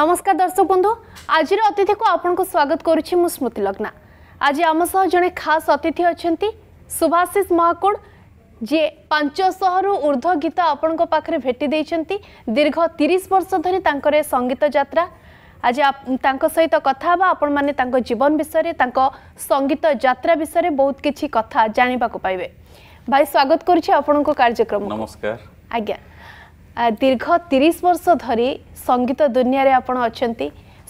নমস্কার দর্শক বন্ধু আজির অতিথিকে আপনার স্বাগত করছি মু স্মৃতি লগ্না আজ আমসহ জনে খাস অতিথি অনেক শুভাশিষ মহাকুড় যে পাঁচশহর ঊর্ধ্ব গীত আপনার পাখে ভেটি দিয়েছেন দীর্ঘ তিরিশ বর্ষ ধরে তাঁর সঙ্গীত যাত্রা আজ সহিত কথা হওয়া আপন মানে তাঁর জীবন বিষয়ে তাঁর সঙ্গীত যাত্রা বিষয়ে বহুত কিছু কথা জাঁয়া পাইবে ভাই স্বাগত করছি আপনার কার্যক্রম নমস্কার আজ্ঞা ଦୀର୍ଘ ତିରିଶ ବର୍ଷ ଧରି ସଙ୍ଗୀତ ଦୁନିଆରେ ଆପଣ ଅଛନ୍ତି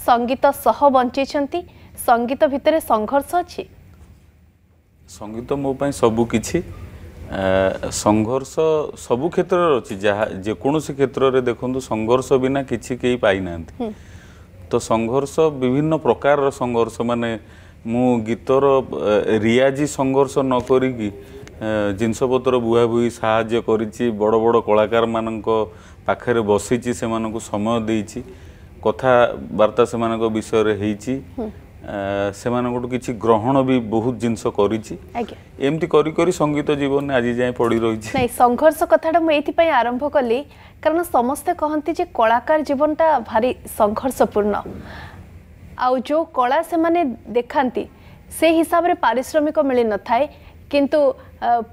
ସଙ୍ଗୀତ ସହ ବଞ୍ଚିଛନ୍ତି ସଙ୍ଗୀତ ଭିତରେ ସଂଘର୍ଷ ଅଛି ସଙ୍ଗୀତ ମୋ ପାଇଁ ସବୁକିଛି ସଂଘର୍ଷ ସବୁ କ୍ଷେତ୍ରରେ ଅଛି ଯାହା ଯେକୌଣସି କ୍ଷେତ୍ରରେ ଦେଖନ୍ତୁ ସଂଘର୍ଷ ବିନା କିଛି କେହି ପାଇନାହାନ୍ତି ତ ସଂଘର୍ଷ ବିଭିନ୍ନ ପ୍ରକାରର ସଂଘର୍ଷ ମାନେ ମୁଁ ଗୀତର ରିଆଜି ସଂଘର୍ଷ ନ କରିକି ଜିନିଷପତ୍ର ବୁହାବୁହି ସାହାଯ୍ୟ କରିଛି ବଡ଼ ବଡ଼ କଳାକାରମାନଙ୍କ ପାଖରେ ବସିଛି ସେମାନଙ୍କୁ ସମୟ ଦେଇଛି କଥାବାର୍ତ୍ତା ସେମାନଙ୍କ ବିଷୟରେ ହେଇଛି ସେମାନଙ୍କଠୁ କିଛି ଗ୍ରହଣ ବି ବହୁତ ଜିନିଷ କରିଛି ଏମିତି କରି କରି ସଙ୍ଗୀତ ଜୀବନରେ ଆଜି ଯାଏଁ ପଡ଼ି ରହିଛି ନାଇଁ ସଂଘର୍ଷ କଥାଟା ମୁଁ ଏଇଥିପାଇଁ ଆରମ୍ଭ କଲି କାରଣ ସମସ୍ତେ କହନ୍ତି ଯେ କଳାକାର ଜୀବନଟା ଭାରି ସଂଘର୍ଷପୂର୍ଣ୍ଣ ଆଉ ଯେଉଁ କଳା ସେମାନେ ଦେଖାନ୍ତି ସେ ହିସାବରେ ପାରିଶ୍ରମିକ ମିଳିନଥାଏ କିନ୍ତୁ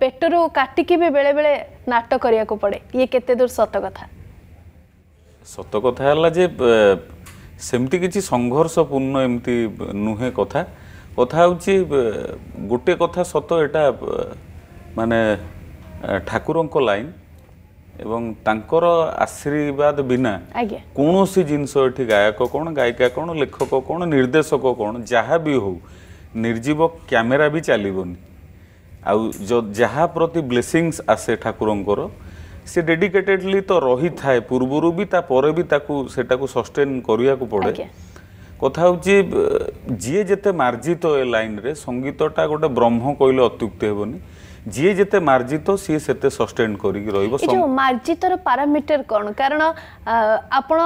পেটরু কাটিকি বি বেড়ে বেড়ে নাট করা পড়ে ইয়ে কেতে দূর সত কথা সত কথা হল যে সেমতি কিছু সংঘর্ষপূর্ণ এমতি নুহে কথা কথা হচ্ছে গোটে কথা সত এটা মানে ঠাকুরঙ্ক লাইন এবং তাঙ্কর আশীর্বাদ বিনা কৌশি জিনিস এটি গায়ক কোণ গায়িকা কোণ লেখক কোণ নির্দেশক কোণ যাহা বি হো নির্জীব ক্যামেরা বি চালিবনি ଆଉ ଯାହା ପ୍ରତି ବ୍ଲେସିଙ୍ଗସ୍ ଆସେ ଠାକୁରଙ୍କର ସେ ଡେଡିକେଟେଡ଼ଲି ତ ରହିଥାଏ ପୂର୍ବରୁ ବି ତାପରେ ବି ତାକୁ ସେଟାକୁ ସଷ୍ଟେନ୍ କରିବାକୁ ପଡ଼େ କଥା ହେଉଛି ଯିଏ ଯେତେ ମାର୍ଜିତ ଏ ଲାଇନ୍ରେ ସଙ୍ଗୀତଟା ଗୋଟେ ବ୍ରହ୍ମ କହିଲେ ଅତ୍ୟୁକ୍ତି ହେବନି ଯିଏ ଯେତେ ମାର୍ଜିତ ସିଏ ସେତେ ସଷ୍ଟେନ୍ କରିକି ରହିବ ମାର୍ଜିତର ପାରାମିଟର କ'ଣ କାରଣ ଆପଣ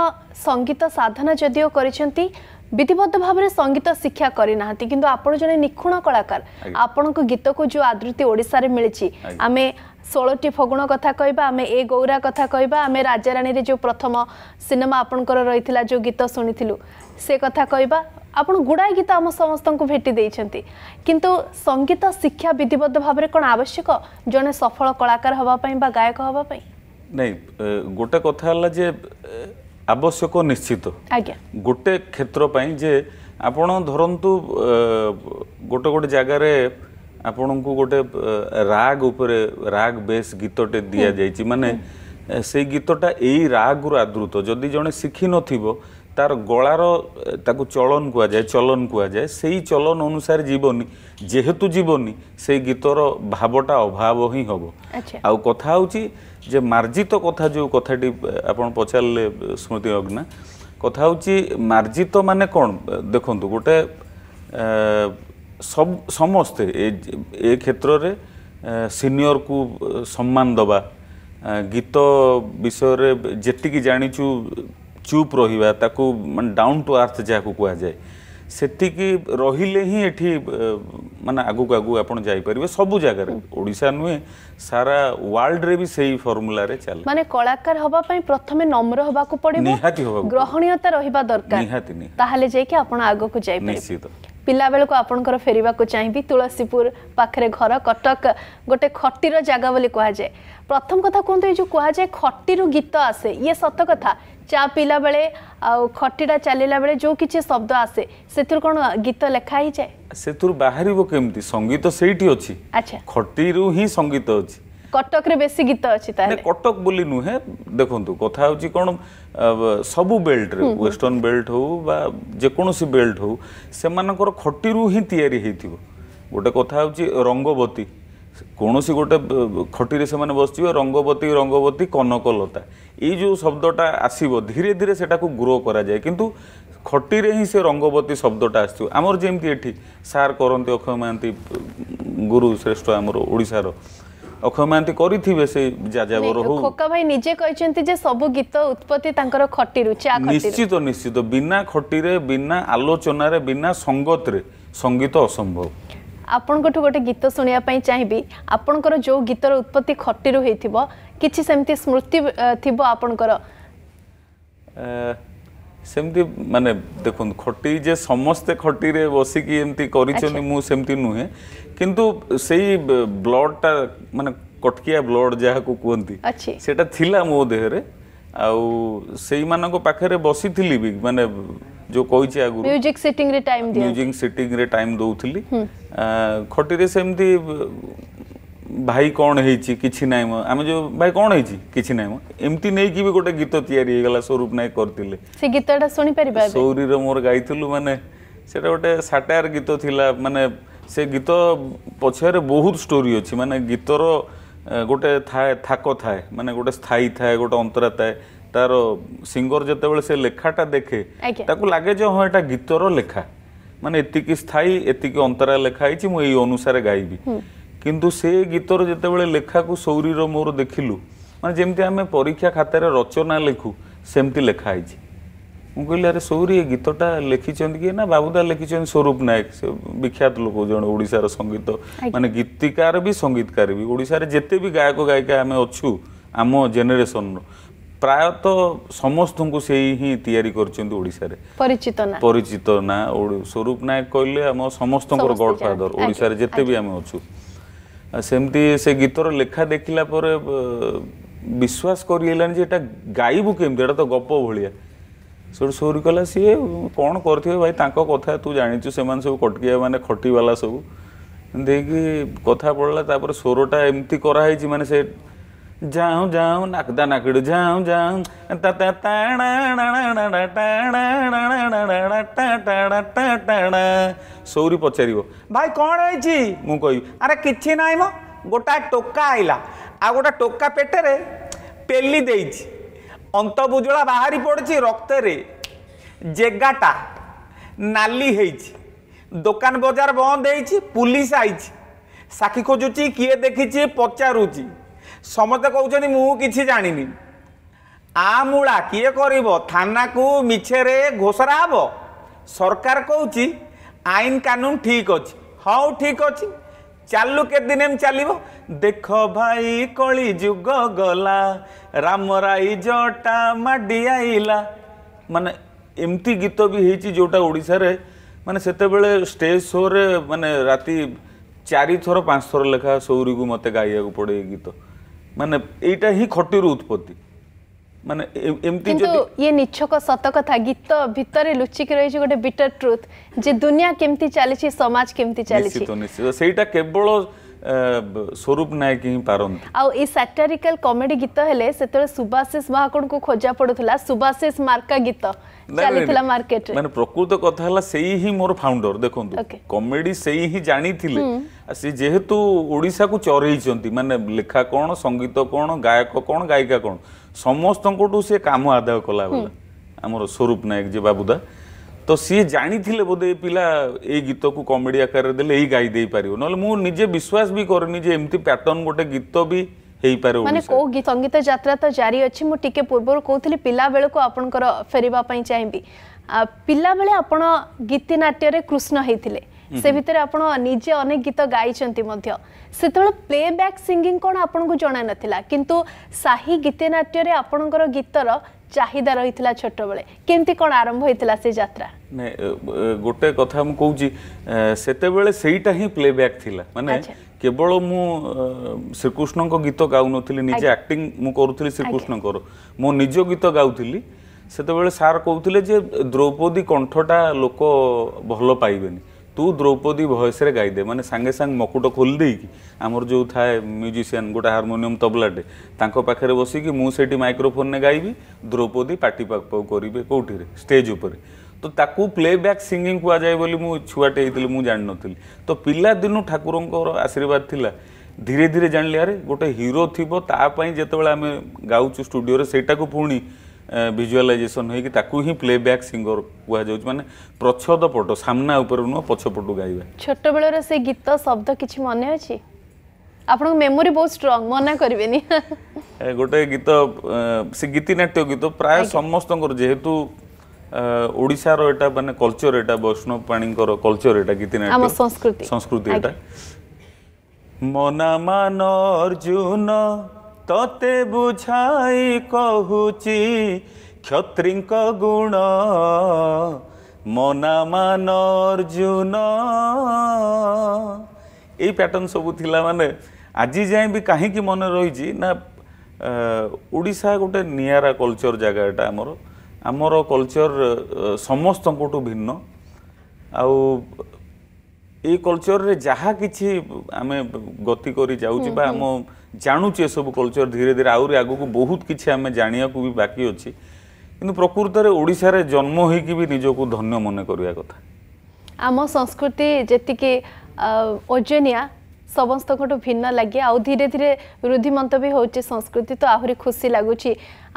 ସଙ୍ଗୀତ ସାଧନା ଯଦିଓ କରିଛନ୍ତି ବିଧିବଦ୍ଧ ଭାବରେ ସଙ୍ଗୀତ ଶିକ୍ଷା କରିନାହାନ୍ତି କିନ୍ତୁ ଆପଣ ଜଣେ ନିଖୁଣ କଳାକାର ଆପଣଙ୍କ ଗୀତକୁ ଯେଉଁ ଆଦୃତି ଓଡ଼ିଶାରେ ମିଳିଛି ଆମେ ଷୋଳଟି ଫଗୁଣ କଥା କହିବା ଆମେ ଏ ଗୌରା କଥା କହିବା ଆମେ ରାଜାରାଣୀରେ ଯେଉଁ ପ୍ରଥମ ସିନେମା ଆପଣଙ୍କର ରହିଥିଲା ଯେଉଁ ଗୀତ ଶୁଣିଥିଲୁ ସେ କଥା କହିବା ଆପଣ ଗୁଡ଼ାଏ ଗୀତ ଆମ ସମସ୍ତଙ୍କୁ ଭେଟି ଦେଇଛନ୍ତି କିନ୍ତୁ ସଙ୍ଗୀତ ଶିକ୍ଷା ବିଧିବଦ୍ଧ ଭାବରେ କ'ଣ ଆବଶ୍ୟକ ଜଣେ ସଫଳ କଳାକାର ହେବା ପାଇଁ ବା ଗାୟକ ହେବା ପାଇଁ ନାଇଁ ଗୋଟେ କଥା ହେଲା ଯେ ଆବଶ୍ୟକ ନିଶ୍ଚିତ ଆଜ୍ଞା ଗୋଟେ କ୍ଷେତ୍ର ପାଇଁ ଯେ ଆପଣ ଧରନ୍ତୁ ଗୋଟେ ଗୋଟେ ଜାଗାରେ ଆପଣଙ୍କୁ ଗୋଟେ ରାଗ ଉପରେ ରାଗ ବେସ୍ ଗୀତଟେ ଦିଆଯାଇଛି ମାନେ ସେଇ ଗୀତଟା ଏଇ ରାଗରୁ ଆଦୃତ ଯଦି ଜଣେ ଶିଖିନଥିବ তার গলার তাকে চলন কুযায় চলন কুযায় সেই চলন অনুসারে জীবনী যেহেতু জীবনী সেই গীতর ভাবটা অভাব হি হব আউ কথা হচ্ছে যে মার্জিত কথা যে কথাটি আপনার পচারলে স্মৃতি অগ্না কথা হচ্ছে মার্জিত মানে কোণ দেখুন গোটে সব সমস্তে এ ক্ষেত্রে সিনিয়র কু সম্মান দেওয়া গীত বিষয়ে যেতিকি জাঁচু চুপ রহবা তাকে মানে ডাউন টু আর্থ যা কুহযায় সেটিকি রহলে হি এটি মানে আগুক আগু আপনার যাইপারে সবু জায়গার ওড়শা নুহে সারা ওয়ার্ল্ডরে বি সেই ফর্মুলার চালে মানে কলাকার হওয়া পাই প্রথমে নম্র হওয়াকু পড়িব নিহাতি হওয়া গ্রহণীয়তা রহিবা দরকার নিহাতি তাহলে যাইকি আপন আগুকু যাইপারে নিশ্চিত ପିଲାବେଳକୁ ଆପଣଙ୍କର ଫେରିବାକୁ ଚାହିଁବି ତୁଳସୀପୁର ପାଖରେ ଘର କଟକ ଗୋଟେ ଖଟିର ଜାଗା ବୋଲି କୁହାଯାଏ ପ୍ରଥମ କଥା କୁହନ୍ତୁ ଏଇ ଯେଉଁ କୁହାଯାଏ ଖଟିରୁ ଗୀତ ଆସେ ଇଏ ସତ କଥା চা পিলা বেড়ে আটিটা চালা বেড়ে যে কিছু শব্দ আসে সে কোণ গীত লেখা হয়ে যায় সে বাহারিব কেমতি সঙ্গীত সেইটি অছি আচ্ছা খটিরু হি সঙ্গীত অছি কটকরে বেশি গীত অছি তাহলে কটক বলি নুহে দেখন্তু কথা হচ্ছে কোন সবু বেল্টরে ওয়েস্টর্ন বেল্ট হউ বা যেকোনসি বেল্ট হউ সেমানকর খটিরু হি তৈরি হইতিব গোটে কথা হচ্ছে রঙ্গবতী କୌଣସି ଗୋଟେ ଖଟିରେ ସେମାନେ ବସିଯିବେ ରଙ୍ଗବତୀ ରଙ୍ଗବତୀ କନକଲତା ଏଇ ଯେଉଁ ଶବ୍ଦଟା ଆସିବ ଧୀରେ ଧୀରେ ସେଟାକୁ ଗ୍ରୋ କରାଯାଏ କିନ୍ତୁ ଖଟିରେ ହିଁ ସେ ରଙ୍ଗବତୀ ଶବ୍ଦଟା ଆସିଥିବ ଆମର ଯେମିତି ଏଠି ସାର୍ କରନ୍ତି ଅକ୍ଷୟ ମହାନ୍ତି ଗୁରୁ ଶ୍ରେଷ୍ଠ ଆମର ଓଡ଼ିଶାର অক্ষয় মহান্তি করিথিবে সেই যাযাবর হো খোকা ভাই নিজে কইছেন্তি যে সবু গীত উৎপত্তি তাঙ্কর খটিরু চা খটিরু নিশ্চিত নিশ্চিত বিনা খটিরে বিনা আলোচনারে বিনা সঙ্গতরে সঙ্গীত অসম্ভব ଆପଣଙ୍କଠୁ ଗୋଟେ ଗୀତ ଶୁଣିବା ପାଇଁ ଚାହିଁବି ଆପଣଙ୍କର ଯେଉଁ ଗୀତର ଉତ୍ପତ୍ତି ଖଟିରୁ ହେଇଥିବ କିଛି ସେମିତି ସ୍ମୃତି ଥିବ ଆପଣଙ୍କର ସେମିତି ମାନେ ଦେଖନ୍ତୁ ଖଟି ଯେ ସମସ୍ତେ ଖଟିରେ ବସିକି ଏମିତି କରିଛନ୍ତି ମୁଁ ସେମିତି ନୁହେଁ କିନ୍ତୁ ସେଇ ବ୍ଲଡ଼ଟା ମାନେ କଟକିଆ ବ୍ଲଡ଼ ଯାହାକୁ କୁହନ୍ତି ସେଇଟା ଥିଲା ମୋ ଦେହରେ ଆଉ ସେଇମାନଙ୍କ ପାଖରେ ବସିଥିଲି ବି ମାନେ जो କହିଛି ଆଗରୁ म्यूजिक सिटिंग रे ଟାଇମ୍ दिया म्यूजिक सिटिंग रे टाइम दउथली खटी रे ଭାଇ କ'ଣ ହେଇଛି କିଛି ନାହିଁ ମ ଆମେ ଯୋଉ ଭାଇ କ'ଣ ହେଇଛି କିଛି ନାହିଁ ମ ଏମିତି ନେଇକି ବି ଗୋଟେ ଗୀତ ତିଆରି ହେଇଗଲା ସ୍ୱରୂପ ନାୟକ କରିଥିଲେ ସେ ଗୀତଟା ଶୁଣିପାରିବା ସୌରୀର ମୋର ଗାଇଥିଲୁ ମାନେ ସେଇଟା ଗୋଟେ ସାଟାୟାର ଗୀତ ଥିଲା ମାନେ ସେ ଗୀତ ପଛରେ ବହୁତ ଷ୍ଟୋରୀ ଅଛି ମାନେ ଗୀତର ଗୋଟେ ଥାଏ ଥାକ ଥାଏ ମାନେ ଗୋଟେ ସ୍ଥାୟୀ ଥାଏ ଗୋଟେ ଅନ୍ତରା ଥାଏ তার সিঙ্গর যেতবে সে লেখাটা দেখে তাকে লাগে যে হ্যাঁ এটা গীতর লেখা মানে এত স্থায়ী এত অন্তরা লেখা হয়েছি মু এই অনুসারে গাইবি কিন্তু সে গীতর যেতবে লেখাকু সৌরীর মোর দেখিলু মানে যেমতি আমি পরীক্ষা খাতার রচনা লেখু সেমতি লেখা হয়েছে ମୁଁ କହିଲି ଆରେ ସୌରୀ ଏ ଗୀତଟା ଲେଖିଛନ୍ତି କିଏ ନା ବାବୁଦା ଲେଖିଛନ୍ତି ସ୍ୱରୂପ ନାୟକ ସେ ବିଖ୍ୟାତ ଲୋକ ଜଣେ ଓଡ଼ିଶାର ସଙ୍ଗୀତ ମାନେ ଗୀତିକାର ବି ସଙ୍ଗୀତକାର ବି ଓଡ଼ିଶାରେ ଯେତେ ବି ଗାୟକ ଗାୟିକା ଆମେ ଅଛୁ ଆମ ପ୍ରାୟତଃ ସମସ୍ତଙ୍କୁ ସେଇ ହିଁ ତିଆରି କରିଛନ୍ତି ଓଡ଼ିଶାରେ ପରିଚିତ ନା ପରିଚିତ ନା ସ୍ୱରୂପ ନାୟକ କହିଲେ ଆମ ସମସ୍ତଙ୍କର ଗଡ଼ଫାଦର ଓଡ଼ିଶାରେ ଯେତେ ବି ଆମେ ଅଛୁ ସେମିତି ସେ ଗୀତର ଲେଖା ଦେଖିଲା ପରେ ବିଶ୍ୱାସ କରିହେଲାନି ଯେ ଏଇଟା ଗାଇବୁ କେମିତି ଏଇଟା ତ ଗପ ଭଳିଆ ସେଠୁ ସୌରୀ କଲା ସିଏ କ'ଣ କରିଥିବେ ଭାଇ ତାଙ୍କ କଥା ତୁ ଜାଣିଛୁ ସେମାନେ ସବୁ କଟକିଆ ମାନେ ଖଟିବାଲା ସବୁ ଦେଇକି କଥା ପଡ଼ିଲା ତାପରେ ସ୍ୱରଟା ଏମିତି କରାହେଇଛି ମାନେ ସେ যাও যাও নাকদা নাকড়ু যাও যাও ସୌରୀ ପଚାରିବ ଭାଇ କ'ଣ ହେଇଛି ମୁଁ କହିବି ଆରେ କିଛି ନାହିଁ ମ ଗୋଟାଏ ଟୋକା ଆଇଲା ଆଉ ଗୋଟେ ଟୋକା ପେଟରେ ପେଲି ଦେଇଛି ଅନ୍ତବୁଜୁଳା ବାହାରି ପଡ଼ିଛି ରକ୍ତରେ ଜେଗାଟା ନାଲି ହେଇଛି ଦୋକାନ ବଜାର ବନ୍ଦ ହେଇଛି ପୁଲିସ ଆଇଛି ସାକ୍ଷୀ ଖୋଜୁଛି କିଏ ଦେଖିଛି ପଚାରୁଛି ସମସ୍ତେ କହୁଛନ୍ତି ମୁଁ କିଛି ଜାଣିନି ଆ ମୂଳା କିଏ କରିବ ଥାନାକୁ ମିଛରେ ଘୋଷରା ହେବ ସରକାର କହୁଛି ଆଇନ କାନୁନ ଠିକ୍ ଅଛି ହଉ ଠିକ୍ ଅଛି ଚାଲୁ କେତେଦିନ ଏମିତି ଚାଲିବ ଦେଖ ଭାଇ କଳି ଯୁଗ ଗଲା ରାମରାଇ ଜଟା ମାଡ଼ି ଆଇଲା ମାନେ ଏମିତି ଗୀତ ବି ହେଇଛି ଯେଉଁଟା ଓଡ଼ିଶାରେ ମାନେ ସେତେବେଳେ ଷ୍ଟେଜ୍ ସୋରେ ମାନେ ରାତି ଚାରିଥର ପାଞ୍ଚଥର ଲେଖା ସୌରୀକୁ ମୋତେ ଗାଇବାକୁ ପଡ଼େ ଏ ଗୀତ মানে এইটা হি খটির উৎপত্তি মানে এমতি কিন্তু ইয়ে নিচ্ছক সত কথা গীত ভিতরে লুচিকি রয়েছে গোটে বিটার ট্রুথ যে দুনিয়া কেমতি চালিছি সমাজ কেমতি চালিছি নিশ্চিত নিশ্চিত সেইটা কেবল স্বরূপ নায়ক ହିଁ ପାରନ୍ତି ଆଉ ଏଇ ସାଟାରିକାଲ କମେଡି ଗୀତ ହେଲେ ସେତେବେଳେ ସୁବାଶିଷ ମହାକୁଡ଼ଙ୍କୁ ଖୋଜା ପଡୁଥିଲା ସୁବାଶିଷ ମାର୍କା ଗୀତ ଚାଲିଥିଲା ମାର୍କେଟରେ ମାନେ ପ୍ରକୃତ କଥା ହେଲା ସେଇ ହିଁ ମୋର ଫାଉଣ୍ଡର ଦେଖନ୍ତୁ କମେଡି ସେଇ ହିଁ ଜାଣିଥିଲେ ସେ ଯେହେତୁ ଓଡ଼ିଶାକୁ ଚରେଇଛନ୍ତି ମାନେ ଲେଖା କ'ଣ ସଙ୍ଗୀତ କ'ଣ ଗାୟକ କ'ଣ ଗାୟିକା କ'ଣ ସମସ୍ତଙ୍କଠୁ ସେ କାମ ଆଦାୟ କଲା ବୋଲେ ଆମର ସ୍ୱରୂପ ନାୟକ ଯେ ବାବୁଦା ତ ସିଏ ଜାଣିଥିଲେ ବୋଧେ ଏ ପିଲା ଏଇ ଗୀତକୁ କମେଡ଼ି ଆକାରରେ ଦେଲେ ଏଇ ଗାଇ ଦେଇପାରିବ ନହେଲେ ମୁଁ ନିଜେ ବିଶ୍ୱାସ ବି କରିନି ଯେ ଏମିତି ପ୍ୟାଟର୍ନ ଗୋଟେ ଗୀତ ବି ହେଇପାରିବ ମାନେ କୋଉ ସଙ୍ଗୀତ ଯାତ୍ରା ତ ଜାରି ଅଛି ମୁଁ ଟିକେ ପୂର୍ବରୁ କହୁଥିଲି ପିଲା ବେଳକୁ ଆପଣଙ୍କର ଫେରିବା ପାଇଁ ଚାହିଁବି ପିଲାବେଳେ ଆପଣ ଗୀତିନାଟ୍ୟରେ କୃଷ୍ଣ ହେଇଥିଲେ ସେ ଭିତରେ ଆପଣ ନିଜେ ଅନେକ ଗୀତ ଗାଇଛନ୍ତି ମଧ୍ୟ ସେତେବେଳେ ପ୍ଲେ ବ୍ୟାକ୍ ସିଙ୍ଗିଂ କ'ଣ ଆପଣଙ୍କୁ ଜଣା ନଥିଲା କିନ୍ତୁ ସାହି ଗୀତନାଟ୍ୟରେ ଆପଣଙ୍କର ଗୀତର ଚାହିଦା ରହିଥିଲା ଛୋଟବେଳେ କେମିତି କ'ଣ ଆରମ୍ଭ ହେଇଥିଲା ସେ ଯାତ୍ରା ନାଇଁ ଗୋଟେ କଥା ମୁଁ କହୁଛି ସେତେବେଳେ ସେଇଟା ହିଁ ପ୍ଲେ ବ୍ୟାକ୍ ଥିଲା ମାନେ କେବଳ ମୁଁ ଶ୍ରୀକୃଷ୍ଣଙ୍କ ଗୀତ ଗାଉନଥିଲି ନିଜେ ଆକ୍ଟିଂ ମୁଁ କରୁଥିଲି ଶ୍ରୀକୃଷ୍ଣଙ୍କର ମୋ ନିଜ ଗୀତ ଗାଉଥିଲି ସେତେବେଳେ ସାର୍ କହୁଥିଲେ ଯେ ଦ୍ରୌପଦୀ କଣ୍ଠଟା ଲୋକ ଭଲ ପାଇବେନି ତୁ ଦ୍ରୌପଦୀ ଭଏସ୍ରେ ଗାଇଦେ ମାନେ ସାଙ୍ଗେ ସାଙ୍ଗେ ମକୁଟ ଖୋଲି ଦେଇକି ଆମର ଯେଉଁ ଥାଏ ମ୍ୟୁଜିସିଆନ୍ ଗୋଟେ ହାରମୋନିୟମ୍ ତବଲାଟେ ତାଙ୍କ ପାଖରେ ବସିକି ମୁଁ ସେଇଠି ମାଇକ୍ରୋଫୋନ୍ରେ ଗାଇବି ଦ୍ରୌପଦୀ ପାଟି ପାଖପାଖ କରିବେ କେଉଁଠିରେ ଷ୍ଟେଜ୍ ଉପରେ ତ ତାକୁ ପ୍ଲେବ୍ୟାକ୍ ସିଙ୍ଗିଂ କୁହାଯାଏ ବୋଲି ମୁଁ ଛୁଆଟେ ହେଇଥିଲି ମୁଁ ଜାଣିନଥିଲି ତ ପିଲାଦିନୁ ଠାକୁରଙ୍କର ଆଶୀର୍ବାଦ ଥିଲା ଧୀରେ ଧୀରେ ଜାଣିଲି ଆରେ ଗୋଟେ ହିରୋ ଥିବ ତା ପାଇଁ ଯେତେବେଳେ ଆମେ ଗାଉଛୁ ଷ୍ଟୁଡ଼ିଓରେ ସେଇଟାକୁ ପୁଣି ଭିଜୁଆଲାଇଜେସନ୍ ହୋଇକି ତାକୁ ହିଁ ପ୍ଲେ ବ୍ୟାକ୍ ସିଙ୍ଗର କୁହାଯାଉଛି ମାନେ ପ୍ରଚ୍ଛଦ ପଟ ସାମ୍ନା ଉପରେ ନୁହଁ ପଛପଟୁ ଗାଇବା ଛୋଟବେଳର ସେ ଗୀତ ଶବ୍ଦ କିଛି ମନେ ଅଛି ଆପଣଙ୍କ ମେମୋରି ବହୁତ ଷ୍ଟ୍ରଙ୍ଗ ମନା କରିବେନି ଗୋଟେ ଗୀତ ସେ ଗୀତିନାଟ୍ୟ ଗୀତ ପ୍ରାୟ ସମସ୍ତଙ୍କର ଯେହେତୁ ଓଡ଼ିଶାର ଏଇଟା ମାନେ କଲଚର ଏଇଟା ବୈଷ୍ଣବ ପାଣିଙ୍କର କଲଚର ଏଇଟା ଗୀତିନାଟ୍ୟ ସଂସ୍କୃତି ସଂସ୍କୃତି ଏଇଟା ମୋ ନାମ ଅର୍ଜୁନ ତତେ ବୁଝାଇ କହୁଛି କ୍ଷତ୍ରୀଙ୍କ ଗୁଣ ମନାମାନ ଅର୍ଜୁନ ଏଇ ପ୍ୟାଟର୍ନ ସବୁ ଥିଲା ମାନେ ଆଜି ଯାଏଁ ବି କାହିଁକି ମନେ ରହିଛି ନା ଓଡ଼ିଶା ଗୋଟେ ନିଆରା କଲଚର୍ ଜାଗା ଏଇଟା ଆମର ଆମର କଲଚର୍ ସମସ୍ତଙ୍କଠୁ ଭିନ୍ନ ଆଉ ଏଇ କଲଚର୍ରେ ଯାହା କିଛି ଆମେ ଗତି କରି ଯାଉଛୁ ବା ଆମ ଜାଣୁଛୁ ଏସବୁ କଲଚର ଧୀରେ ଧୀରେ ଆହୁରି ଆଗକୁ ବହୁତ କିଛି ଆମେ ଜାଣିବାକୁ ବି ବାକି ଅଛି କିନ୍ତୁ ପ୍ରକୃତରେ ଓଡ଼ିଶାରେ ଜନ୍ମ ହୋଇକି ବି ନିଜକୁ ଧନ୍ୟ ମନେ କରିବା କଥା ଆମ ସଂସ୍କୃତି ଯେତିକି ଓଜନିଆ ସମସ୍ତଙ୍କଠୁ ଭିନ୍ନ ଲାଗେ ଆଉ ଧୀରେ ଧୀରେ ବୃଦ୍ଧିମନ୍ତ ବି ହେଉଛି ସଂସ୍କୃତି ତ ଆହୁରି ଖୁସି ଲାଗୁଛି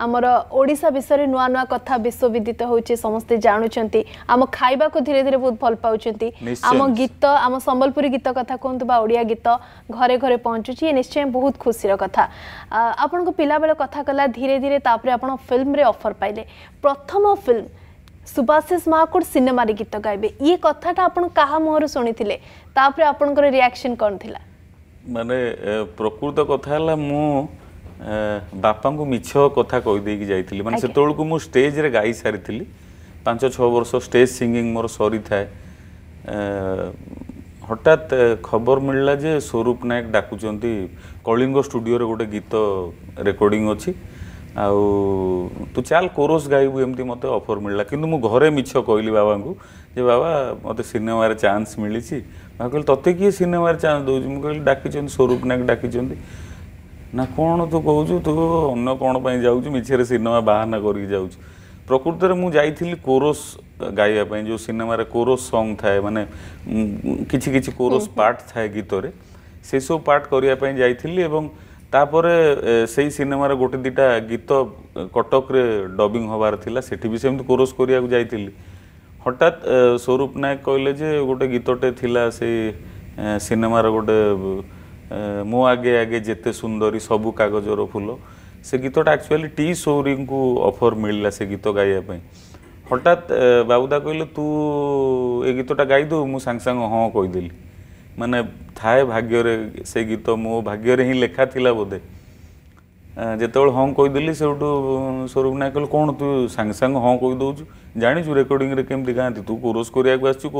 ଆମର ଓଡ଼ିଶା ବିଷୟରେ ନୂଆ ନୂଆ କଥା ବିଶ୍ୱବିଦିତ ହେଉଛି ସମସ୍ତେ ଜାଣୁଛନ୍ତି ଆମ ଖାଇବାକୁ ଧୀରେ ଧୀରେ ବହୁତ ଭଲ ପାଉଛନ୍ତି ଆମ ଗୀତ ଆମ ସମ୍ବଲପୁରୀ ଗୀତ କଥା କୁହନ୍ତୁ ବା ଓଡ଼ିଆ ଗୀତ ଘରେ ଘରେ ପହଞ୍ଚୁଛି ଏ ନିଶ୍ଚୟ ବହୁତ ଖୁସିର କଥା ଆପଣଙ୍କ ପିଲାବେଳେ କଥା କଲା ଧୀରେ ଧୀରେ ତାପରେ ଆପଣ ଫିଲ୍ମରେ ଅଫର୍ ପାଇଲେ ପ୍ରଥମ ଫିଲ୍ମ ସୁବାଶିଷ ମହାକୁଡ଼ ସିନେମାରେ ଗୀତ ଗାଇବେ ଇଏ କଥାଟା ଆପଣ କାହା ମୁହଁରୁ ଶୁଣିଥିଲେ ତାପରେ ଆପଣଙ୍କର ରିଆକ୍ସନ୍ କ'ଣ ଥିଲା ମାନେ ପ୍ରକୃତ କଥା ହେଲା ମୁଁ ବାପାଙ୍କୁ ମିଛ କଥା କହିଦେଇକି ଯାଇଥିଲି ମାନେ ସେତେବେଳକୁ ମୁଁ ଷ୍ଟେଜ୍ରେ ଗାଇ ସାରିଥିଲି ପାଞ୍ଚ ଛଅ ବର୍ଷ ଷ୍ଟେଜ୍ ସିଙ୍ଗିଂ ମୋର ସରିଥାଏ ହଠାତ୍ ଖବର ମିଳିଲା ଯେ ସ୍ୱରୂପ ନାୟକ ଡାକୁଛନ୍ତି କଳିଙ୍ଗ ଷ୍ଟୁଡ଼ିଓରେ ଗୋଟେ ଗୀତ ରେକର୍ଡ଼ିଂ ଅଛି ଆଉ ତୁ ଚାଲ କୋରସ୍ ଗାଇବୁ ଏମିତି ମୋତେ ଅଫର୍ ମିଳିଲା କିନ୍ତୁ ମୁଁ ଘରେ ମିଛ କହିଲି ବାବାଙ୍କୁ ଯେ ବାବା ମୋତେ ସିନେମାରେ ଚାନ୍ସ ମିଳିଛି ବାବା କହିଲି ତୋତେ କିଏ ସିନେମାରେ ଚାନ୍ସ ଦେଉଛି ମୁଁ କହିଲି ଡାକିଛନ୍ତି ସ୍ୱରୂପ ନାୟକ ଡାକିଛନ୍ତି ନା କ'ଣ ତୁ କହୁଛୁ ତୁ ଅନ୍ୟ କ'ଣ ପାଇଁ ଯାଉଛୁ ମିଛରେ ସିନେମା ବାହାନା କରିକି ଯାଉଛୁ ପ୍ରକୃତରେ ମୁଁ ଯାଇଥିଲି କୋରସ୍ ଗାଇବା ପାଇଁ ଯେଉଁ ସିନେମାରେ କୋରସ୍ ସଙ୍ଗ୍ ଥାଏ ମାନେ କିଛି କିଛି କୋରସ୍ ପାର୍ଟ ଥାଏ ଗୀତରେ ସେସବୁ ପାର୍ଟ କରିବା ପାଇଁ ଯାଇଥିଲି ଏବଂ ତାପରେ ସେଇ ସିନେମାର ଗୋଟେ ଦୁଇଟା ଗୀତ କଟକରେ ଡବିଂ ହେବାର ଥିଲା ସେଠି ବି ସେମିତି କୋରସ୍ କରିବାକୁ ଯାଇଥିଲି ହଠାତ୍ ସ୍ୱରୂପ ନାୟକ କହିଲେ ଯେ ଗୋଟେ ଗୀତଟେ ଥିଲା ସେଇ ସିନେମାର ଗୋଟେ ମୋ ଆଗେ ଆଗେ ଯେତେ ସୁନ୍ଦରୀ ସବୁ କାଗଜର ଫୁଲ ସେ ଗୀତଟା ଆକ୍ଚୁଆଲି ଟି ସୌରୀଙ୍କୁ ଅଫର୍ ମିଳିଲା ସେ ଗୀତ ଗାଇବା ପାଇଁ ହଠାତ୍ ବାବୁଦା କହିଲେ ତୁ ଏ ଗୀତଟା ଗାଇଦେବୁ ମୁଁ ସାଙ୍ଗେ ସାଙ୍ଗେ ହଁ କହିଦେଲି माने थाए भाग्य से गीत मो भाग्य ही लेखा थी बोधे जिते हाँ कहीदेली सौरभ नायक कह कौन तु सांग सांग हाँ कहीदे जाचु रेकर्डिंग रे कमी गाँव तू कोरोस को आसचु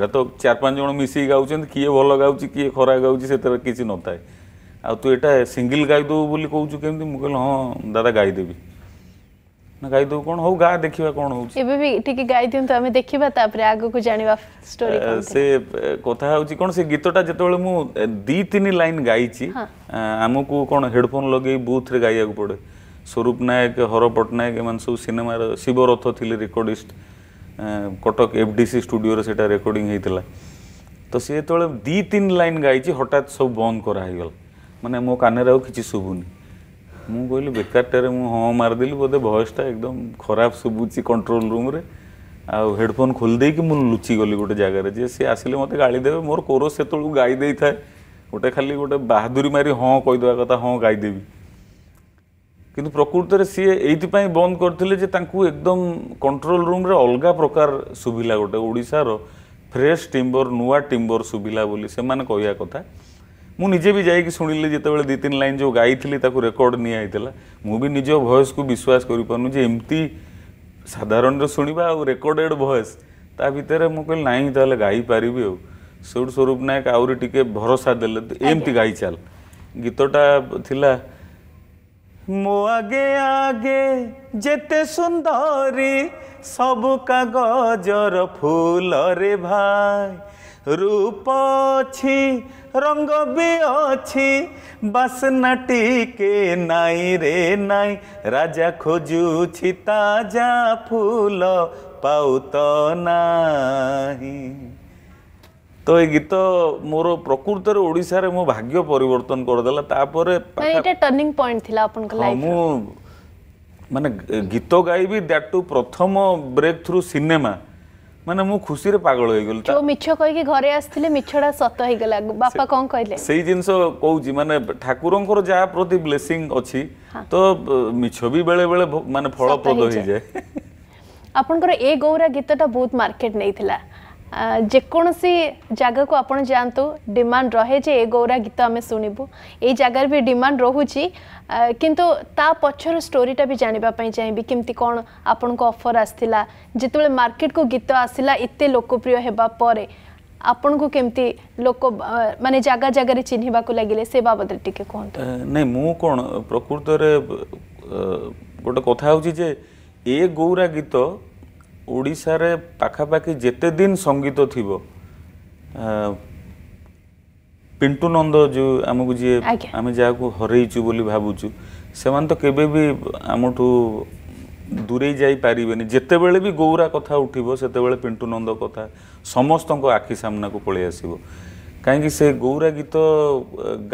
से तो चार पाँच जन मिस किए भल गा किए खरा गाँव से किसी नए आटा सिंगल गाईदेबू बोली कौचु कमी मुझे हाँ दादा गायदेवी गाई दो कोन हो गा देखिबा कोन होउ एबे भी ठीकी गाई दियु त हम देखिबा तापरे आगो को जानिबा स्टोरी कोन से कथा होउ छी कोन से गीतटा जतबेले मु दी तीन लाइन गाई छी हमहु को कोन हेडफोन लगे बूथ रे गाईया को पड़े स्वरूप नायक हर पट्टनायक मान सब सिनेमा रो शिवरथ थिले रिकॉर्डिस्ट कटक एफडीसी स्टूडियो रे तो सी एतबेले दी तीन लाइन गाई हटात सब बंद करा हेगल मो कानरा हो किछि सुबुनी ମୁଁ କହିଲି ବେକାରଟାରେ ମୁଁ ହଁ ମାରିଦେଲି ବୋଧେ ଭଏସ୍ଟା ଏକଦମ ଖରାପ ଶୁଭୁଛି କଣ୍ଟ୍ରୋଲ ରୁମ୍ରେ ଆଉ ହେଡ଼ଫୋନ୍ ଖୋଲି ଦେଇକି ମୁଁ ଲୁଚିଗଲି ଗୋଟେ ଜାଗାରେ ଯେ ସେ ଆସିଲେ ମୋତେ ଗାଳି ଦେବେ ମୋର କୋରସ ସେତେବେଳକୁ ଗାଇ ଦେଇଥାଏ ଗୋଟେ ଖାଲି ଗୋଟେ ବାହାଦୁରୀ ମାରି ହଁ କହିଦେବା କଥା ହଁ ଗାଇଦେବି କିନ୍ତୁ ପ୍ରକୃତରେ ସିଏ ଏଇଥିପାଇଁ ବନ୍ଦ କରିଥିଲେ ଯେ ତାଙ୍କୁ ଏକଦମ କଣ୍ଟ୍ରୋଲ ରୁମ୍ରେ ଅଲଗା ପ୍ରକାର ଶୁଭିଲା ଗୋଟେ ଓଡ଼ିଶାର ଫ୍ରେଶ୍ ଟିମ୍ବର ନୂଆ ଟିମ୍ବର ଶୁଭିଲା ବୋଲି ସେମାନେ କହିବା କଥା मुझे भी जाकि शुणिली जो दु तीन लाइन जो गाई रेकर्ड निला मुझे निज भयस को विश्वास करमती साधारण शुणा आकर्डेड भयस ता भितर मुझे ना ही गाई पारि स्वरूप नायक आहरी टी भरोसा दे एमती गाई चल गीतटा मो आगे आगे जेते सुंदरी सब का गजर फूल रे भाई রূপ অছি রঙ্গ বি অছি বাসনা কে নাই রে নাই রাজা খোঁজুছি তাজা ফুল পাউত নাই তো এই গীত মোর প্রকৃতরে ওড়িশার মো ভাগ্য পরিবর্তন করে দেলা তারপরে এটা টার্নিং পয়েন্ট থিলা আপনক লাইফ মু মানে গীত গাইবি দ্যাট টু প্রথম ব্রেক থ্রু সিনেমা ମାନେ ମୁଁ ଖୁସିରେ ପାଗଳ ହେଇଗଲି ଯୋଉ ମିଛ କହିକି ଘରେ ଆସିଥିଲେ ମିଛଟା ସତ ହେଇଗଲା ବାପା କଣ କହିଲେ ସେଇ ଜିନିଷ କହୁଛି ମାନେ ଠାକୁରଙ୍କର ଯାହା ପ୍ରତି ବ୍ଲେସିଂ ଅଛି ତ ମିଛ ବି ବେଳେ ବେଳେ ମାନେ ଫଳପ୍ରଦ ହେଇଯାଏ ଆପଣଙ୍କର ଏ ଗୌରା ଗୀତଟା ବହୁତ ମାର୍କେଟ ନେଇଥିଲା ଯେକୌଣସି ଜାଗାକୁ ଆପଣ ଯାଆନ୍ତୁ ଡିମାଣ୍ଡ ରହେ ଯେ ଏ ଗୌରା ଗୀତ ଆମେ ଶୁଣିବୁ ଏଇ ଜାଗାରେ ବି ଡିମାଣ୍ଡ ରହୁଛି କିନ୍ତୁ ତା ପଛର ଷ୍ଟୋରିଟା ବି ଜାଣିବା ପାଇଁ ଚାହିଁବି କେମିତି କ'ଣ ଆପଣଙ୍କୁ ଅଫର୍ ଆସିଥିଲା ଯେତେବେଳେ ମାର୍କେଟକୁ ଗୀତ ଆସିଲା ଏତେ ଲୋକପ୍ରିୟ ହେବା ପରେ ଆପଣଙ୍କୁ କେମିତି ଲୋକ ମାନେ ଜାଗା ଜାଗାରେ ଚିହ୍ନିବାକୁ ଲାଗିଲେ ସେ ବାବଦରେ ଟିକେ କୁହନ୍ତୁ ନାଇଁ ମୁଁ କ'ଣ ପ୍ରକୃତରେ ଗୋଟେ କଥା ହେଉଛି ଯେ ଏ ଗୌରା ଗୀତ ଓଡ଼ିଶାରେ ପାଖାପାଖି ଯେତେ ଦିନ ସଙ୍ଗୀତ ଥିବ ପିଣ୍ଟୁ ନନ୍ଦ ଯେଉଁ ଆମକୁ ଯିଏ ଆମେ ଯାହାକୁ ହରେଇଛୁ ବୋଲି ଭାବୁଛୁ ସେମାନେ ତ କେବେ ବି ଆମଠୁ ଦୂରେଇ ଯାଇପାରିବେନି ଯେତେବେଳେ ବି ଗୌରା କଥା ଉଠିବ ସେତେବେଳେ ପିଣ୍ଟୁ ନନ୍ଦ କଥା ସମସ୍ତଙ୍କ ଆଖି ସାମ୍ନାକୁ ପଳେଇ ଆସିବ କାହିଁକି ସେ ଗୌରା ଗୀତ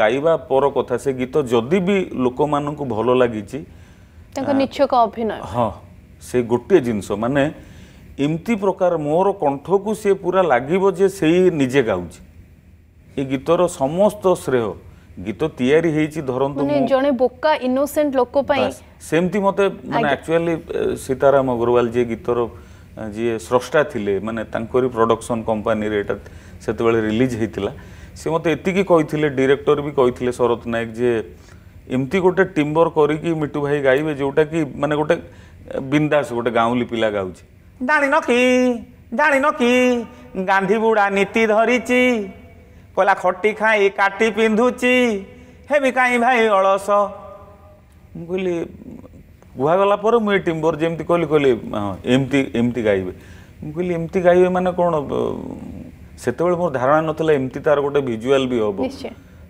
ଗାଇବା ପର କଥା ସେ ଗୀତ ଯଦି ବି ଲୋକମାନଙ୍କୁ ଭଲ ଲାଗିଛି ତାଙ୍କ ନିଚ୍ଛକ ଅଭିନୟ ହଁ ସେ ଗୋଟିଏ ଜିନିଷ ମାନେ ଏମିତି ପ୍ରକାର ମୋର କଣ୍ଠକୁ ସିଏ ପୁରା ଲାଗିବ ଯେ ସେଇ ନିଜେ ଗାଉଛି ଏ ଗୀତର ସମସ୍ତ ଶ୍ରେୟ ଗୀତ ତିଆରି ହେଇଛି ଧରନ୍ତୁ ଜଣେ ବୋକା ଇନୋସେଣ୍ଟ ଲୋକ ପାଇଁ ସେମିତି ମୋତେ ମାନେ ଆକ୍ଚୁଆଲି ସୀତାରାମ ଅଗ୍ରୱାଲ ଯିଏ ଗୀତର ଯିଏ ସ୍ରଷ୍ଟା ଥିଲେ ମାନେ ତାଙ୍କରି ପ୍ରଡକ୍ସନ୍ କମ୍ପାନୀରେ ଏଇଟା ସେତେବେଳେ ରିଲିଜ୍ ହେଇଥିଲା ସେ ମୋତେ ଏତିକି କହିଥିଲେ ଡିରେକ୍ଟର ବି କହିଥିଲେ ଶରତ ନାୟକ ଯେ ଏମିତି ଗୋଟେ ଟିମ୍ବର କରିକି ମିଟୁ ଭାଇ ଗାଇବେ ଯେଉଁଟାକି ମାନେ ଗୋଟେ ବିନ୍ଦାସ ଗୋଟେ ଗାଉଁଲି ପିଲା ଗାଉଛି ଜାଣିନ କି ଜାଣିନ କି ଗାନ୍ଧୀ ବୁଢ଼ା ନୀତି ଧରିଛି କହିଲା ଖଟି ଖାଇ କାଟି ପିନ୍ଧୁଛି ହେବି କାହିଁ ଭାଇ ଅଳସ ମୁଁ କହିଲି କୁହାଗଲା ପରେ ମୁଁ ଏଇ ଟିମ୍ବର ଯେମିତି କହିଲି କହିଲି ହଁ ଏମିତି ଏମିତି ଗାଇବେ ମୁଁ କହିଲି ଏମିତି ଗାଇବେ ମାନେ କ'ଣ ସେତେବେଳେ ମୋର ଧାରଣା ନଥିଲା ଏମିତି ତାର ଗୋଟେ ଭିଜୁଆଲ୍ ବି ହେବ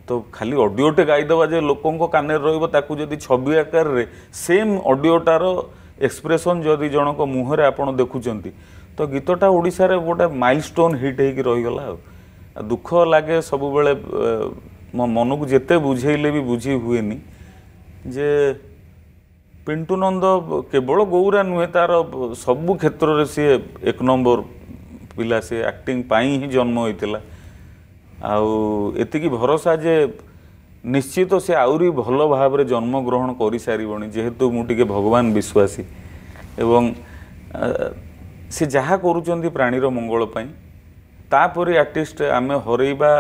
ତ ଖାଲି ଅଡ଼ିଓଟେ ଗାଇଦେବା ଯେ ଲୋକଙ୍କ କାନରେ ରହିବ ତାକୁ ଯଦି ଛବି ଆକାରରେ ସେମ୍ ଅଡ଼ିଓଟାର ଏକ୍ସପ୍ରେସନ୍ ଯଦି ଜଣଙ୍କ ମୁହଁରେ ଆପଣ ଦେଖୁଛନ୍ତି ତ ଗୀତଟା ଓଡ଼ିଶାରେ ଗୋଟେ ମାଇଲ୍ ଷ୍ଟୋନ୍ ହିଟ୍ ହେଇକି ରହିଗଲା ଆଉ ଦୁଃଖ ଲାଗେ ସବୁବେଳେ ମୋ ମନକୁ ଯେତେ ବୁଝେଇଲେ ବି ବୁଝି ହୁଏନି ଯେ ପିଣ୍ଟୁ ନନ୍ଦ କେବଳ ଗୌରା ନୁହେଁ ତା'ର ସବୁ କ୍ଷେତ୍ରରେ ସିଏ ଏକ ନମ୍ବର ପିଲା ସିଏ ଆକ୍ଟିଂ ପାଇଁ ହିଁ ଜନ୍ମ ହୋଇଥିଲା ଆଉ ଏତିକି ଭରସା ଯେ ନିଶ୍ଚିତ ସେ ଆହୁରି ଭଲ ଭାବରେ ଜନ୍ମଗ୍ରହଣ କରିସାରିବଣି ଯେହେତୁ ମୁଁ ଟିକେ ଭଗବାନ ବିଶ୍ୱାସୀ ଏବଂ ସେ ଯାହା କରୁଛନ୍ତି ପ୍ରାଣୀର ମଙ୍ଗଳ ପାଇଁ ତାପରେ ଆର୍ଟିଷ୍ଟ ଆମେ ହରେଇବା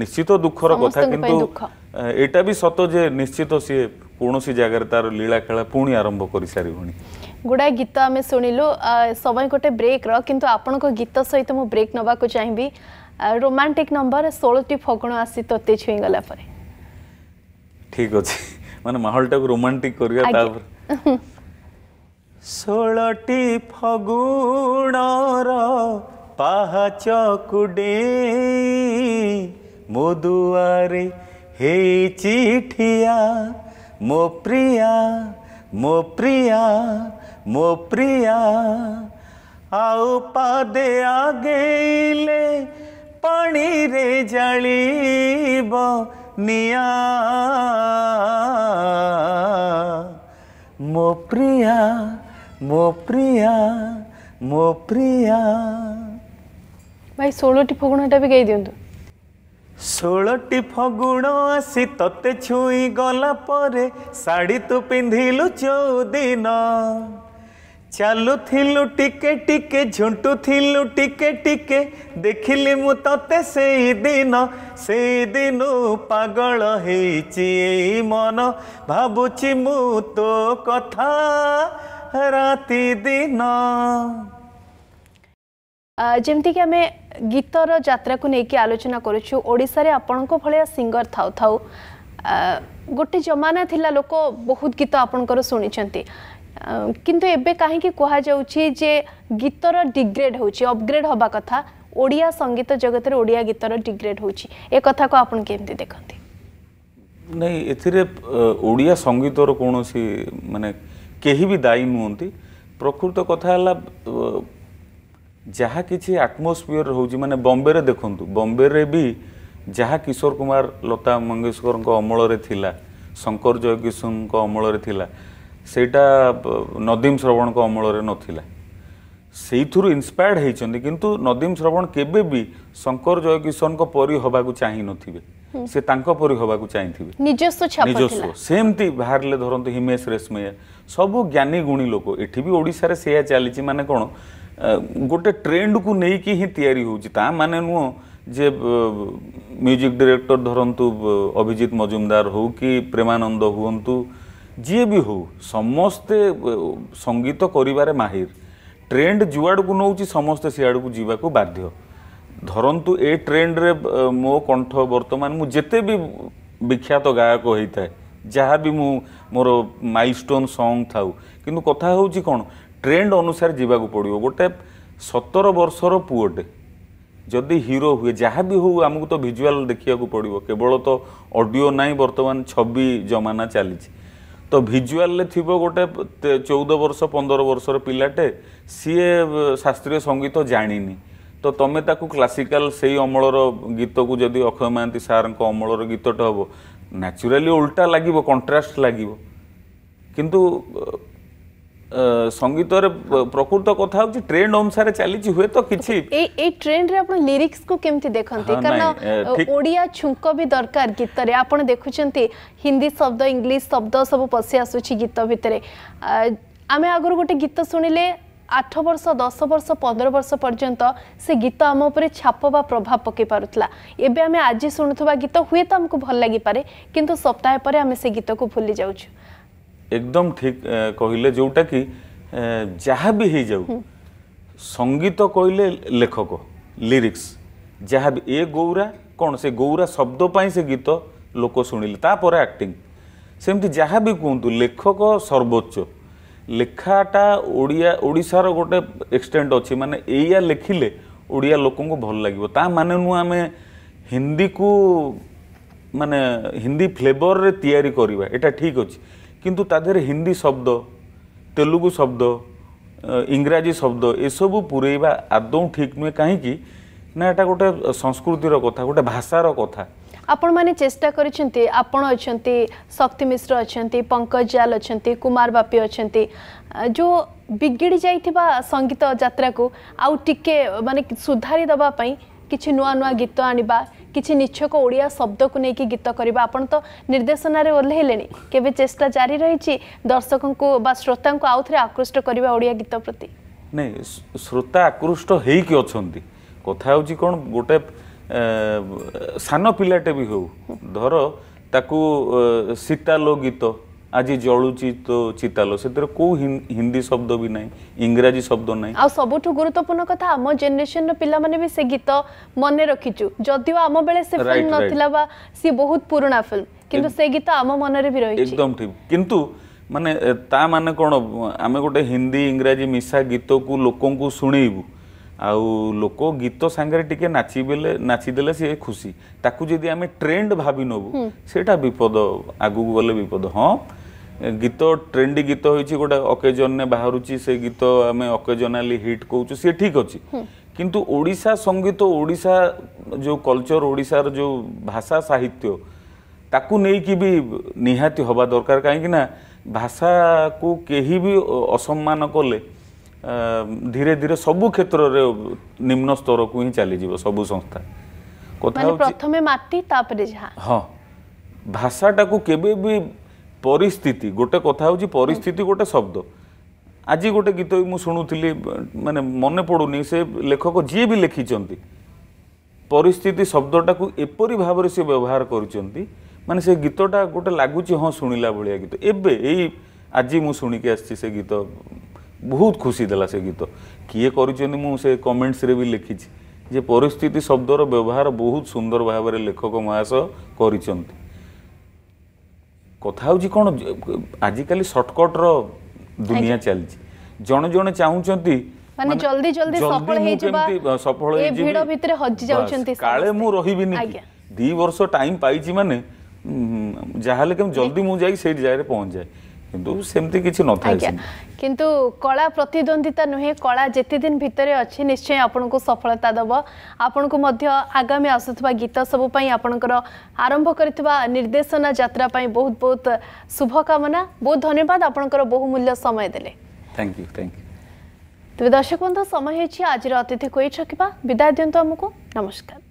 ନିଶ୍ଚିତ ଦୁଃଖର କଥା କିନ୍ତୁ ଏଇଟା ବି ସତ ଯେ ନିଶ୍ଚିତ ସିଏ କୌଣସି ଜାଗାରେ ତାର ଲୀଳା ଖେଳା ପୁଣି ଆରମ୍ଭ କରିସାରିବଣି गुडाए गीत आम शुणिलु समय गोटे ब्रेक्र किंतु आपण गीत सहित मु ब्रेक नवाक चाहिए रोमांटिक नंबर षोलटी फगुण आसी ଛୁଇଁଗଲା छुईगला ଠିକ ଅଛି ମାନେ ମାହୋଲଟାକୁ ରୋମାଣ୍ଟିକ କରିବା ତାପରେ ଷୋଳଟି ଫଗୁଣର ପାହାଚ କୁଡ଼ି ମୋ ଦୁଆରେ ହେଇଛି ଠିଆ ମୋ ପ୍ରିୟା ମୋ ପ୍ରିୟା ମୋ ପ୍ରିୟା ଆଉ ପାଦେ ଆଗେଇଲେ ପାଣିରେ ଜାଳିବ নিয়া মো প্রিয়া মো প্রিয়া মো প্রিয়া ଭାଇ ଷୋହଳଟି ଫଗୁଣଟା ବି ଗାଇ ଦିଅନ୍ତୁ ଷୋହଳଟି ଫଗୁଣ ଆସି ତତେ ଛୁଇଁ ଗଲା ପରେ ଶାଢ଼ୀ ତୁ ପିନ୍ଧିଲୁ ଚଉଦିନ ଚାଲୁଥିଲୁ ଟିକେ ଟିକେ ଝୁଣ୍ଟୁଥିଲୁ ଟିକେ ଟିକେ ଦେଖିଲି ମୁଁ ତତେ ସେଇଦିନ ସେଇଦିନ ପାଗଳ ହେଇଛି ଏଇ ମନ ଭାବୁଛି ମୁଁ ତୋ କଥା ରାତି ଦିନ ଯେମିତିକି ଆମେ ଗୀତର ଯାତ୍ରାକୁ ନେଇକି ଆଲୋଚନା କରୁଛୁ ଓଡ଼ିଶାରେ ଆପଣଙ୍କ ଭଳିଆ ସିଙ୍ଗର ଥାଉ ଥାଉ ଗୋଟେ ଜମାନା ଥିଲା ଲୋକ ବହୁତ ଗୀତ ଆପଣଙ୍କର ଶୁଣିଛନ୍ତି କିନ୍ତୁ ଏବେ କାହିଁକି କୁହାଯାଉଛି ଯେ ଗୀତର ଡିଗ୍ରେଡ୍ ହେଉଛି ଅପଗ୍ରେଡ୍ ହେବା କଥା ଓଡ଼ିଆ ସଙ୍ଗୀତ ଜଗତରେ ଓଡ଼ିଆ ଗୀତର ଡିଗ୍ରେଡ୍ ହେଉଛି ଏ କଥାକୁ ଆପଣ କେମିତି ଦେଖନ୍ତି ନାଇଁ ଏଥିରେ ଓଡ଼ିଆ ସଙ୍ଗୀତର କୌଣସି ମାନେ କେହି ବି ଦାୟୀ ନୁହନ୍ତି ପ୍ରକୃତ କଥା ହେଲା ଯାହା କିଛି ଆଟମୋସ୍ଫିୟର ହେଉଛି ମାନେ ବମ୍ବେରେ ଦେଖନ୍ତୁ ବମ୍ବେରେ ବି ଯାହା କିଶୋର କୁମାର ଲତା ମଙ୍ଗେଶକରଙ୍କ ଅମଳରେ ଥିଲା ଶଙ୍କର ଜୟକିଶୋରଙ୍କ ଅମଳରେ ଥିଲା ସେଇଟା ନଦୀମ ଶ୍ରବଣଙ୍କ ଅମଳରେ ନଥିଲା ସେଇଥିରୁ ଇନ୍ସପାୟାର୍ଡ଼ ହେଇଛନ୍ତି କିନ୍ତୁ ନଦୀମ ଶ୍ରବଣ କେବେ ବି ଶଙ୍କର ଜୟକିଶନଙ୍କ ପରି ହେବାକୁ ଚାହିଁ ନଥିବେ ସେ ତାଙ୍କ ପରି ହେବାକୁ ଚାହିଁଥିବେ ନିଜସ୍ୱ ସେମିତି ବାହାରିଲେ ଧରନ୍ତୁ ହିମେଶ ରେଶମେୟା ସବୁ ଜ୍ଞାନୀ ଗୁଣୀ ଲୋକ ଏଠି ବି ଓଡ଼ିଶାରେ ସେଇଆ ଚାଲିଛି ମାନେ କ'ଣ ଗୋଟେ ଟ୍ରେଣ୍ଡକୁ ନେଇକି ହିଁ ତିଆରି ହେଉଛି ତା ମାନେ ନୁହଁ ଯେ ମ୍ୟୁଜିକ୍ ଡିରେକ୍ଟର ଧରନ୍ତୁ ଅଭିଜିତ ମଜୁମଦାର ହେଉ କି ପ୍ରେମାନନ୍ଦ ହୁଅନ୍ତୁ ଯିଏ ବି ହଉ ସମସ୍ତେ ସଙ୍ଗୀତ କରିବାରେ ମାହିର ଟ୍ରେଣ୍ଡ ଯୁଆଡ଼କୁ ନେଉଛି ସମସ୍ତେ ସିଆଡ଼କୁ ଯିବାକୁ ବାଧ୍ୟ ଧରନ୍ତୁ ଏ ଟ୍ରେଣ୍ଡରେ ମୋ କଣ୍ଠ ବର୍ତ୍ତମାନ ମୁଁ ଯେତେ ବି ବିଖ୍ୟାତ ଗାୟକ ହେଇଥାଏ ଯାହା ବି ମୁଁ ମୋର ମାଇଲଷ୍ଟୋନ୍ ସଙ୍ଗ୍ ଥାଉ କିନ୍ତୁ କଥା ହେଉଛି କ'ଣ ଟ୍ରେଣ୍ଡ ଅନୁସାରେ ଯିବାକୁ ପଡ଼ିବ ଗୋଟେ ସତର ବର୍ଷର ପୁଅଟେ ଯଦି ହିରୋ ହୁଏ ଯାହା ବି ହଉ ଆମକୁ ତ ଭିଜୁଆଲ୍ ଦେଖିବାକୁ ପଡ଼ିବ କେବଳ ତ ଅଡ଼ିଓ ନାହିଁ ବର୍ତ୍ତମାନ ଛବି ଜମାନା ଚାଲିଛି ତ ଭିଜୁଆଲରେ ଥିବ ଗୋଟେ ଚଉଦ ବର୍ଷ ପନ୍ଦର ବର୍ଷର ପିଲାଟେ ସିଏ ଶାସ୍ତ୍ରୀୟ ସଙ୍ଗୀତ ଜାଣିନି ତ ତମେ ତାକୁ କ୍ଲାସିକାଲ ସେଇ ଅମଳର ଗୀତକୁ ଯଦି ଅକ୍ଷୟ ମହାନ୍ତି ସାର୍ଙ୍କ ଅମଳର ଗୀତଟା ହେବ ନ୍ୟାଚୁରାଲି ଓଲଟା ଲାଗିବ କଣ୍ଟ୍ରାଷ୍ଟ ଲାଗିବ କିନ୍ତୁ ସଙ୍ଗୀତରେ ପ୍ରକୃତ କଥା ହେଉଛି ଟ୍ରେଣ୍ଡ ଅନୁସାରେ ଚାଲିଛି ହୁଏତ କିଛି ଏଇ ଟ୍ରେଣ୍ଡରେ ଆପଣ ଲିରିକ୍ସକୁ କେମିତି ଦେଖନ୍ତି କାରଣ ଓଡ଼ିଆ ଛୁଙ୍କ ବି ଦରକାର ଗୀତରେ ଆପଣ ଦେଖୁଛନ୍ତି ହିନ୍ଦୀ ଶବ୍ଦ ଇଂଲିଶ ଶବ୍ଦ ସବୁ ପଶି ଆସୁଛି ଗୀତ ଭିତରେ ଆମେ ଆଗରୁ ଗୋଟେ ଗୀତ ଶୁଣିଲେ ଆଠ ବର୍ଷ ଦଶ ବର୍ଷ ପନ୍ଦର ବର୍ଷ ପର୍ଯ୍ୟନ୍ତ ସେ ଗୀତ ଆମ ଉପରେ ଛାପ ବା ପ୍ରଭାବ ପକାଇ ପାରୁଥିଲା ଏବେ ଆମେ ଆଜି ଶୁଣୁଥିବା ଗୀତ ହୁଏତ ଆମକୁ ଭଲ ଲାଗିପାରେ କିନ୍ତୁ ସପ୍ତାହେ ପରେ ଆମେ ସେ ଗୀତକୁ ଭୁଲି ଯାଉଛୁ একদম ঠিক কইলে জউটা কি যাহা বি হে যাও সংগীত কইলে লেখক লিরিক্স যাহা বি এ গৌরা কোন সে গৌরা শব্দ পাইছে গীত লোক শুনিল তা পর অ্যাক্টিং সেমটি যাহা বি কন্তু লেখক সর্বোচ্চ লেখাটা ওড়িয়া ওড়িশার গটে এক্সটেন্ড হচি মানে এয়া লিখিলে ওড়িয়া লোক কো ভাল লাগিব তা মানে নো আমি হিন্দি কো মানে হিন্দি ফ্লেভার রে তৈয়ারি করিবা এটা ঠিক হচি কিন্তু তাদেৰ হিন্দী শব্দ তেলুগু শব্দ ইংৰাজী শব্দ এসবো পুরেবা আদম ঠিক মে काही কি না এটা গোটা সংস্কৃতিৰ কথা গোটা ভাষাৰ কথা आपण মানে চেষ্টা কৰিছন্তি आपण আছেনতি শক্তি মিস্ট্ৰ আছেনতি পঙ্কজ জাল আছেনতি কুমার বাপি আছেনতি যো বিগগিড যাইতিবা সংগীত যাত্ৰা কো আউ টিকে মানে শুধৰাই দবা পাই কিচি নয়া নয়া গীত আনিবা କିଛି ନିଚ୍ଛକ ଓଡ଼ିଆ ଶବ୍ଦକୁ ନେଇକି ଗୀତ କରିବା ଆପଣ ତ ନିର୍ଦ୍ଦେଶନାରେ ଓହ୍ଲାଇଲେଣି କେବେ ଚେଷ୍ଟା ଜାରି ରହିଛି ଦର୍ଶକଙ୍କୁ ବା ଶ୍ରୋତାଙ୍କୁ ଆଉଥରେ ଆକୃଷ୍ଟ କରିବା ଓଡ଼ିଆ ଗୀତ ପ୍ରତି ନାଇଁ ଶ୍ରୋତା ଆକୃଷ୍ଟ ହେଇକି ଅଛନ୍ତି କଥା ହେଉଛି କ'ଣ ଗୋଟେ ସାନ ପିଲାଟେ ବି ହେଉ ଧର ତାକୁ ସୀତା ଲୋ ଗୀତ আজি জলুচি তো চিতাল ସେଥିରେ କୋଉ ହିନ୍ଦୀ ଶବ୍ଦ ବି ନାହିଁ ଇଂରାଜୀ ଶବ୍ଦ ନାହିଁ ଆଉ ସବୁଠୁ ଗୁରୁତ୍ୱପୂର୍ଣ୍ଣ କଥା ଆମ ଜେନେରେସନର ପିଲାମାନେ ବି ସେ ଗୀତ ମନେ ରଖିଛୁ ଯଦିଓ ଆମ ବେଳେ ସେ ଫିଲ୍ମ ନଥିଲା ବା ସିଏ ବହୁତ ପୁରୁଣା ଫିଲ୍ମ କିନ୍ତୁ ସେ ଗୀତ ଆମ ମନରେ ବି ରହିଛି ଏକଦମ ଠିକ କିନ୍ତୁ ମାନେ ତା ମାନେ କ'ଣ ଆମେ ଗୋଟେ ହିନ୍ଦୀ ଇଂରାଜୀ ମିଶା ଗୀତକୁ ଲୋକଙ୍କୁ ଶୁଣେଇବୁ ଆଉ ଲୋକ ଗୀତ ସାଙ୍ଗରେ ଟିକେ ନାଚିବେଲେ ନାଚିଦେଲେ ସିଏ ଖୁସି ତାକୁ ଯଦି ଆମେ ଟ୍ରେଣ୍ଡ ଭାବି ନେବୁ ସେଇଟା ବିପଦ ଆଗକୁ ଗଲେ ବିପଦ ହଁ गीत ट्रेंडी गीत हो गए अकेजन में बाहर से गीत आम अकेजनाली हिट कौ सी ठीक अच्छे किंतु ओडा संगीत ओडा जो कलचर ओडार जो भाषा साहित्य ताकू नहीं कि भी निहाती हवा दरकार कहीं भाषा को कहीं भी असम्मान कले धीरे धीरे सब क्षेत्र में निम्न स्तर को ही चल सब संस्था क्या प्रथम हाँ भाषाटा को ପରିସ୍ଥିତି ଗୋଟେ କଥା ହେଉଛି ପରିସ୍ଥିତି ଗୋଟେ ଶବ୍ଦ ଆଜି ଗୋଟେ ଗୀତ ବି ମୁଁ ଶୁଣୁଥିଲି ମାନେ ମନେ ପଡ଼ୁନି ସେ ଲେଖକ ଯିଏ ବି ଲେଖିଛନ୍ତି ପରିସ୍ଥିତି ଶବ୍ଦଟାକୁ ଏପରି ଭାବରେ ସେ ବ୍ୟବହାର କରିଛନ୍ତି ମାନେ ସେ ଗୀତଟା ଗୋଟେ ଲାଗୁଛି ହଁ ଶୁଣିଲା ଭଳିଆ ଗୀତ ଏବେ ଏଇ ଆଜି ମୁଁ ଶୁଣିକି ଆସିଛି ସେ ଗୀତ ବହୁତ ଖୁସି ଦେଲା ସେ ଗୀତ କିଏ କରିଛନ୍ତି ମୁଁ ସେ କମେଣ୍ଟସରେ ବି ଲେଖିଛି ଯେ ପରିସ୍ଥିତି ଶବ୍ଦର ବ୍ୟବହାର ବହୁତ ସୁନ୍ଦର ଭାବରେ ଲେଖକ ମହାଶୟ କରିଛନ୍ତି কথা হচ্ছে কোণ আজিকালি সর্টকটর দুনিয়া চলছে জনে জনে চাহুচন্তি মানে জলদি জলদি সফল হয়ে যাবা সফল হয়ে যাবে ভিড় ভিতরে হজি যাউচন্তি কালে মু রহিবি নি দুই বর্ষ টাইম পাইছি মানে যাহলে কেম জলদি মু যাই সেই জায়গায় পৌঁছ যায় কিন্তু সেমতি কিছু নথায় কিন্তু কলা প্রতিদ্বন্দ্বিতা নুহে কলা যেতদিন ভিতরে অছি নিশ্চয় আপনার সফলতা দেব আপনার মধ্যে আগামী আসুবা গীত সবুপাই আপনার আরম্ভ করে নির্দেশনা যাত্রা বহুত বহুত শুভকামনা বহুত ধন্যবাদ আপনার বহুমূল্য সময় দেলে থ্যাংক ইউ থ্যাংক ইউ তবে দর্শক বন্ধু সময় হয়েছে আজর অতিথি কই ছকিবা বিদায় দিও আমি নমস্কার